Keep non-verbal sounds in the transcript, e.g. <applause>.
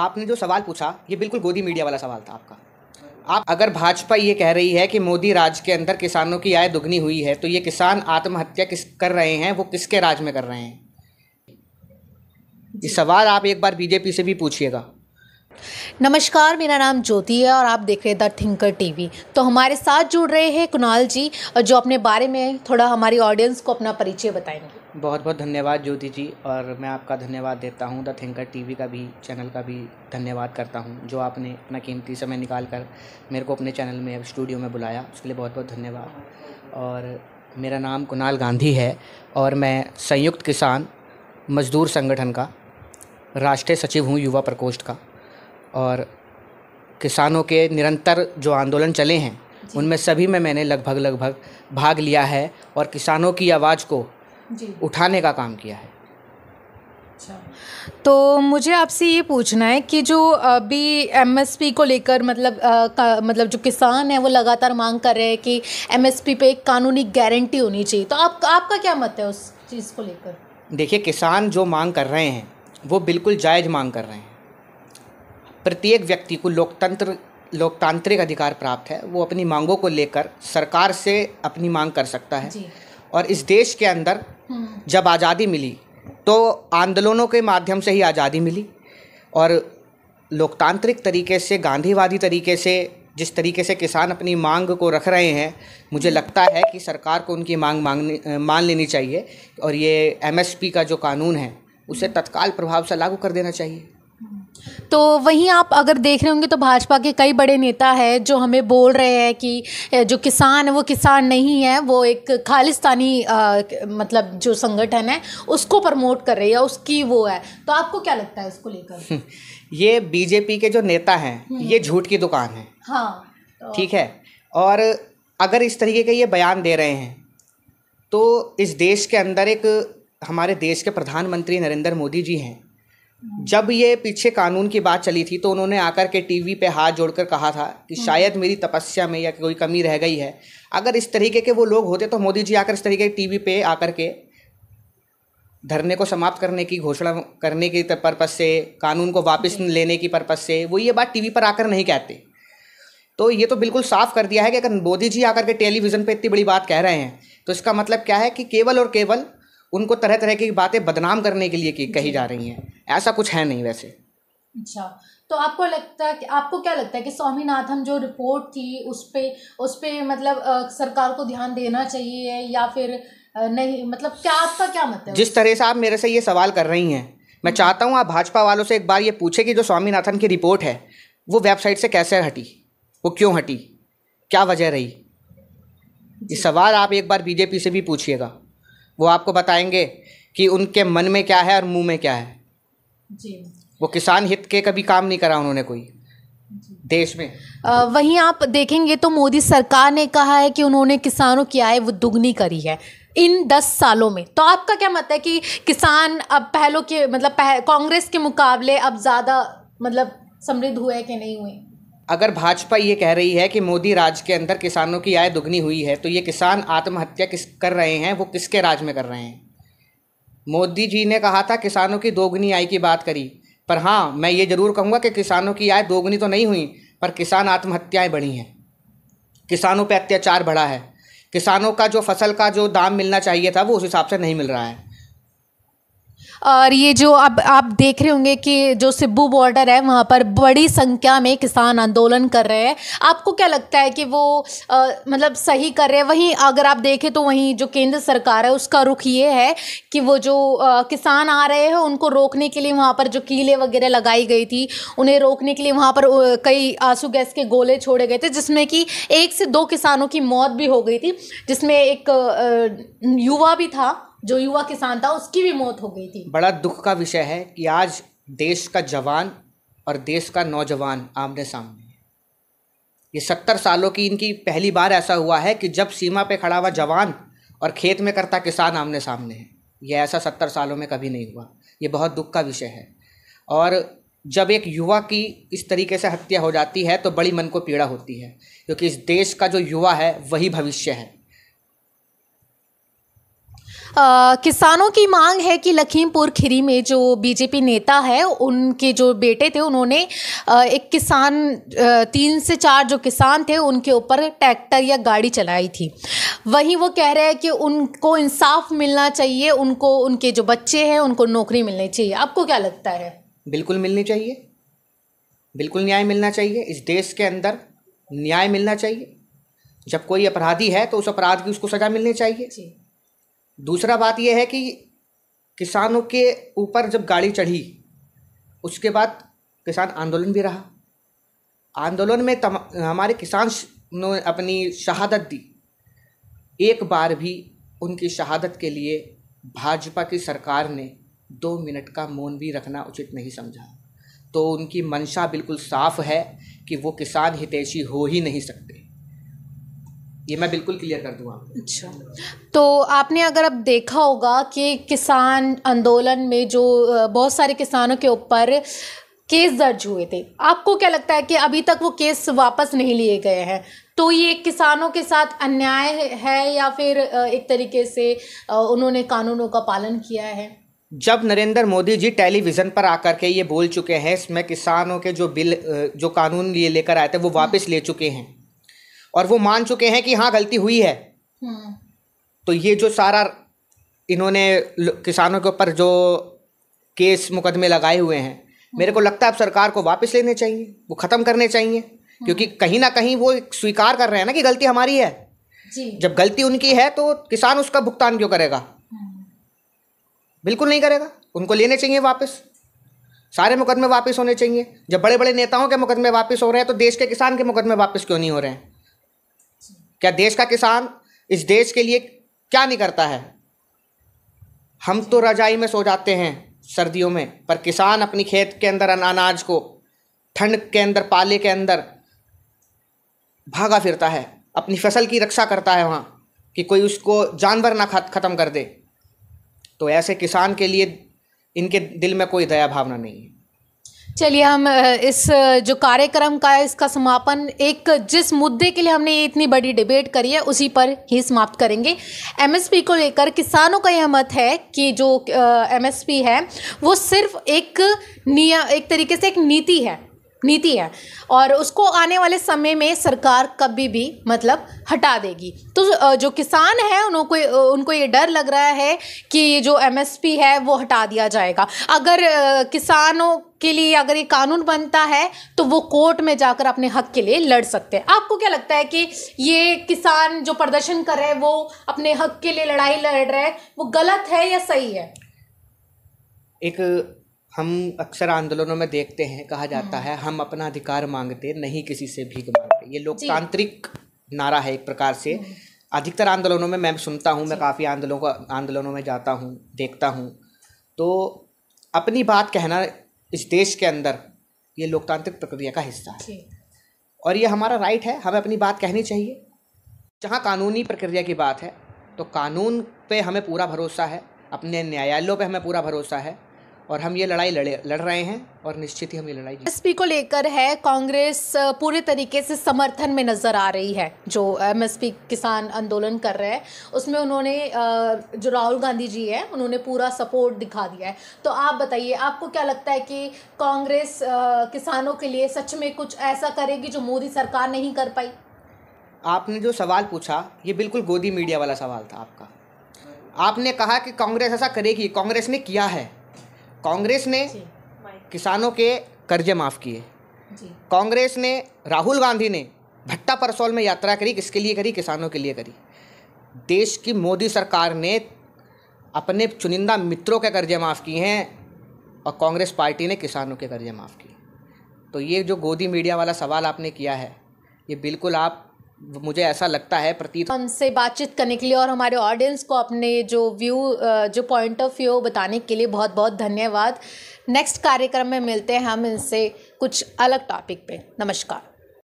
आपने जो सवाल पूछा ये बिल्कुल गोदी मीडिया वाला सवाल था आपका आप अगर भाजपा ये कह रही है कि मोदी राज के अंदर किसानों की आय दुगनी हुई है तो ये किसान आत्महत्या किस कर रहे हैं वो किसके राज में कर रहे हैं ये सवाल आप एक बार बीजेपी से भी पूछिएगा नमस्कार मेरा नाम ज्योति है और आप देख रहे हैं द थिंकर टीवी तो हमारे साथ जुड़ रहे हैं कुणाल जी जो अपने बारे में थोड़ा हमारी ऑडियंस को अपना परिचय बताएंगे बहुत बहुत धन्यवाद ज्योति जी और मैं आपका धन्यवाद देता हूँ द थिंकर टीवी का भी चैनल का भी धन्यवाद करता हूँ जो आपने अपना कीमती समय निकाल कर मेरे को अपने चैनल में स्टूडियो में बुलाया उसके लिए बहुत बहुत धन्यवाद और मेरा नाम कुणाल गांधी है और मैं संयुक्त किसान मजदूर संगठन का राष्ट्रीय सचिव हूँ युवा प्रकोष्ठ का और किसानों के निरंतर जो आंदोलन चले हैं उनमें सभी में मैंने लगभग लगभग भाग लिया है और किसानों की आवाज़ को उठाने का काम किया है अच्छा। तो मुझे आपसे ये पूछना है कि जो अभी एमएसपी को लेकर मतलब आ, मतलब जो किसान है वो लगातार मांग कर रहे हैं कि एमएसपी पे एक कानूनी गारंटी होनी चाहिए तो आप आपका क्या मत है उस चीज़ को लेकर देखिए किसान जो मांग कर रहे हैं वो बिल्कुल जायज़ मांग कर रहे हैं प्रत्येक व्यक्ति को लोकतंत्र लोकतांत्रिक अधिकार प्राप्त है वो अपनी मांगों को लेकर सरकार से अपनी मांग कर सकता है और इस देश के अंदर जब आज़ादी मिली तो आंदोलनों के माध्यम से ही आज़ादी मिली और लोकतांत्रिक तरीके से गांधीवादी तरीके से जिस तरीके से किसान अपनी मांग को रख रहे हैं मुझे लगता है कि सरकार को उनकी मांग मांगनी मान लेनी चाहिए और ये एमएसपी का जो कानून है उसे तत्काल प्रभाव से लागू कर देना चाहिए तो वहीं आप अगर देख रहे होंगे तो भाजपा के कई बड़े नेता हैं जो हमें बोल रहे हैं कि जो किसान है वो किसान नहीं है वो एक खालिस्तानी आ, मतलब जो संगठन है उसको प्रमोट कर रही है उसकी वो है तो आपको क्या लगता है इसको लेकर <laughs> ये बीजेपी के जो नेता हैं हम्म। ये झूठ की दुकान है हाँ तो... ठीक है और अगर इस तरीके के ये बयान दे रहे हैं तो इस देश के अंदर एक हमारे देश के प्रधानमंत्री नरेंद्र मोदी जी हैं जब ये पीछे कानून की बात चली थी तो उन्होंने आकर के टीवी पे हाथ जोड़कर कहा था कि हम्म। शायद मेरी तपस्या में या कोई कमी रह गई है अगर इस तरीके के वो लोग होते तो मोदी जी आकर इस तरीके के टीवी पे आकर के धरने को समाप्त करने की घोषणा करने के पर्पज़ से कानून को वापस लेने की पर्पज़ से वो ये बात टीवी पर आकर नहीं कहते तो ये तो बिल्कुल साफ कर दिया है कि अगर मोदी जी आकर के टेलीविज़न पे इतनी बड़ी बात कह रहे हैं तो इसका मतलब क्या है कि केवल और केवल उनको तरह तरह की बातें बदनाम करने के लिए की कही जा रही हैं ऐसा कुछ है नहीं वैसे अच्छा तो आपको लगता है कि आपको क्या लगता है कि स्वामीनाथन जो रिपोर्ट थी उस पर उस पर मतलब सरकार को ध्यान देना चाहिए या फिर नहीं मतलब क्या आपका क्या मत है जिस तरह से आप मेरे से ये सवाल कर रही हैं मैं चाहता हूँ आप भाजपा वालों से एक बार ये पूछे कि जो स्वामीनाथन की रिपोर्ट है वो वेबसाइट से कैसे हटी वो क्यों हटी क्या वजह रही ये सवाल आप एक बार बीजेपी से भी पूछिएगा वो आपको बताएंगे कि उनके मन में क्या है और मुंह में क्या है जी वो किसान हित के कभी काम नहीं करा उन्होंने कोई देश में आ, वहीं आप देखेंगे तो मोदी सरकार ने कहा है कि उन्होंने किसानों की आय वो दुगनी करी है इन दस सालों में तो आपका क्या मत है कि किसान अब पहलों के मतलब पह, कांग्रेस के मुकाबले अब ज़्यादा मतलब समृद्ध हुए कि नहीं हुए अगर भाजपा ये कह रही है कि मोदी राज के अंदर किसानों की आय दुगनी हुई है तो ये किसान आत्महत्या किस कर रहे हैं वो किसके राज में कर रहे हैं मोदी जी ने कहा था किसानों की दोगुनी आय की बात करी पर हाँ मैं ये ज़रूर कहूँगा कि किसानों की आय दोगुनी तो नहीं हुई पर किसान आत्महत्याएं बढ़ी हैं किसानों पर अत्याचार बढ़ा है किसानों का जो फसल का जो दाम मिलना चाहिए था वो उस हिसाब से नहीं मिल रहा है और ये जो अब आप देख रहे होंगे कि जो सिब्बू बॉर्डर है वहाँ पर बड़ी संख्या में किसान आंदोलन कर रहे हैं आपको क्या लगता है कि वो आ, मतलब सही कर रहे हैं वहीं अगर आप देखें तो वहीं जो केंद्र सरकार है उसका रुख ये है कि वो जो आ, किसान आ रहे हैं उनको रोकने के लिए वहाँ पर जो कीले वगैरह लगाई गई थी उन्हें रोकने के लिए वहाँ पर कई आंसू गैस के गोले छोड़े गए थे जिसमें कि एक से दो किसानों की मौत भी हो गई थी जिसमें एक युवा भी था जो युवा किसान था उसकी भी मौत हो गई थी बड़ा दुख का विषय है कि आज देश का जवान और देश का नौजवान आमने सामने ये सत्तर सालों की इनकी पहली बार ऐसा हुआ है कि जब सीमा पे खड़ा हुआ जवान और खेत में करता किसान आमने सामने है ये ऐसा सत्तर सालों में कभी नहीं हुआ ये बहुत दुख का विषय है और जब एक युवा की इस तरीके से हत्या हो जाती है तो बड़ी मन को पीड़ा होती है क्योंकि इस देश का जो युवा है वही भविष्य है आ, किसानों की मांग है कि लखीमपुर खीरी में जो बीजेपी नेता है उनके जो बेटे थे उन्होंने आ, एक किसान तीन से चार जो किसान थे उनके ऊपर ट्रैक्टर या गाड़ी चलाई थी वहीं वो कह रहे हैं कि उनको इंसाफ मिलना चाहिए उनको उनके जो बच्चे हैं उनको नौकरी मिलनी चाहिए आपको क्या लगता है बिल्कुल मिलनी चाहिए बिल्कुल न्याय मिलना चाहिए इस देश के अंदर न्याय मिलना चाहिए जब कोई अपराधी है तो उस अपराध की उसको सज़ा मिलनी चाहिए दूसरा बात यह है कि किसानों के ऊपर जब गाड़ी चढ़ी उसके बाद किसान आंदोलन भी रहा आंदोलन में तम, हमारे किसान ने अपनी शहादत दी एक बार भी उनकी शहादत के लिए भाजपा की सरकार ने दो मिनट का मौन भी रखना उचित नहीं समझा तो उनकी मंशा बिल्कुल साफ है कि वो किसान हितैषी हो ही नहीं सकते ये मैं बिल्कुल क्लियर कर दूंगा अच्छा तो आपने अगर अब देखा होगा कि किसान आंदोलन में जो बहुत सारे किसानों के ऊपर केस दर्ज हुए थे आपको क्या लगता है कि अभी तक वो केस वापस नहीं लिए गए हैं तो ये किसानों के साथ अन्याय है या फिर एक तरीके से उन्होंने कानूनों का पालन किया है जब नरेंद्र मोदी जी टेलीविज़न पर आकर के ये बोल चुके हैं इसमें किसानों के जो बिल जो कानून लिए लेकर आए थे वो वापस हम्म। ले चुके हैं और वो मान चुके हैं कि हाँ गलती हुई है हम्म। तो ये जो सारा इन्होंने किसानों के ऊपर जो केस मुकदमे लगाए हुए हैं हम्म। मेरे को लगता है अब सरकार को वापस लेने चाहिए वो ख़त्म करने चाहिए हम्म। क्योंकि कहीं ना कहीं वो स्वीकार कर रहे हैं ना कि गलती हमारी है जी। जब गलती उनकी है तो किसान उसका भुगतान क्यों करेगा बिल्कुल नहीं करेगा उनको लेने चाहिए वापस सारे मुकदमे वापस होने चाहिए जब बड़े बड़े नेताओं के मुकदमे वापस हो रहे हैं तो देश के किसान के मुकदमे वापस क्यों नहीं हो रहे हैं क्या देश का किसान इस देश के लिए क्या नहीं करता है हम तो रजाई में सो जाते हैं सर्दियों में पर किसान अपनी खेत के अंदर अनाज को ठंड के अंदर पाले के अंदर भागा फिरता है अपनी फसल की रक्षा करता है वहाँ कि कोई उसको जानवर ना ख़त्म कर दे तो ऐसे किसान के लिए इनके दिल में कोई दया भावना नहीं है चलिए हम इस जो कार्यक्रम का है इसका समापन एक जिस मुद्दे के लिए हमने ये इतनी बड़ी डिबेट करी है उसी पर ही समाप्त करेंगे एमएसपी को लेकर किसानों का यह मत है कि जो एमएसपी है वो सिर्फ एक नियम एक तरीके से एक नीति है नीति है और उसको आने वाले समय में सरकार कभी भी मतलब हटा देगी तो जो किसान है उनको उनको ये डर लग रहा है कि जो एमएसपी है वो हटा दिया जाएगा अगर किसानों के लिए अगर ये कानून बनता है तो वो कोर्ट में जाकर अपने हक के लिए लड़ सकते हैं आपको क्या लगता है कि ये किसान जो प्रदर्शन कर रहे हैं वो अपने हक के लिए लड़ाई लड़ रहे हैं वो गलत है या सही है एक हम अक्सर आंदोलनों में देखते हैं कहा जाता हम्म। है हम अपना अधिकार मांगते नहीं किसी से भीख मांगते ये लोकतांत्रिक नारा है एक प्रकार से हम्म। अधिकतर आंदोलनों में मैं सुनता हूँ मैं काफ़ी आंदोलनों का आंदोलनों में जाता हूँ देखता हूँ तो अपनी बात कहना इस देश के अंदर ये लोकतांत्रिक प्रक्रिया का हिस्सा है और ये हमारा राइट है हमें अपनी बात कहनी चाहिए जहाँ कानूनी प्रक्रिया की बात है तो कानून पे हमें पूरा भरोसा है अपने न्यायालयों पे हमें पूरा भरोसा है और हम ये लड़ाई लड़े लड़ रहे हैं और निश्चित ही हम ये लड़ाई एस पी को लेकर है कांग्रेस पूरे तरीके से समर्थन में नज़र आ रही है जो एम एस पी किसान आंदोलन कर रहे हैं उसमें उन्होंने जो राहुल गांधी जी है उन्होंने पूरा सपोर्ट दिखा दिया है तो आप बताइए आपको क्या लगता है कि कांग्रेस किसानों के लिए सच में कुछ ऐसा करेगी जो मोदी सरकार नहीं कर पाई आपने जो सवाल पूछा ये बिल्कुल गोदी मीडिया वाला सवाल था आपका आपने कहा कि कांग्रेस ऐसा करेगी कांग्रेस ने किया है कांग्रेस ने किसानों के कर्जे माफ़ किए कांग्रेस ने राहुल गांधी ने भट्टा परसोल में यात्रा करी किसके लिए करी किसानों के लिए करी देश की मोदी सरकार ने अपने चुनिंदा मित्रों के कर्जे माफ़ किए हैं और कांग्रेस पार्टी ने किसानों के कर्जे माफ़ किए तो ये जो गोदी मीडिया वाला सवाल आपने किया है ये बिल्कुल आप मुझे ऐसा लगता है प्रतीत हमसे बातचीत करने के लिए और हमारे ऑडियंस को अपने जो व्यू जो पॉइंट ऑफ व्यू बताने के लिए बहुत बहुत धन्यवाद नेक्स्ट कार्यक्रम में मिलते हैं हम इनसे कुछ अलग टॉपिक पे नमस्कार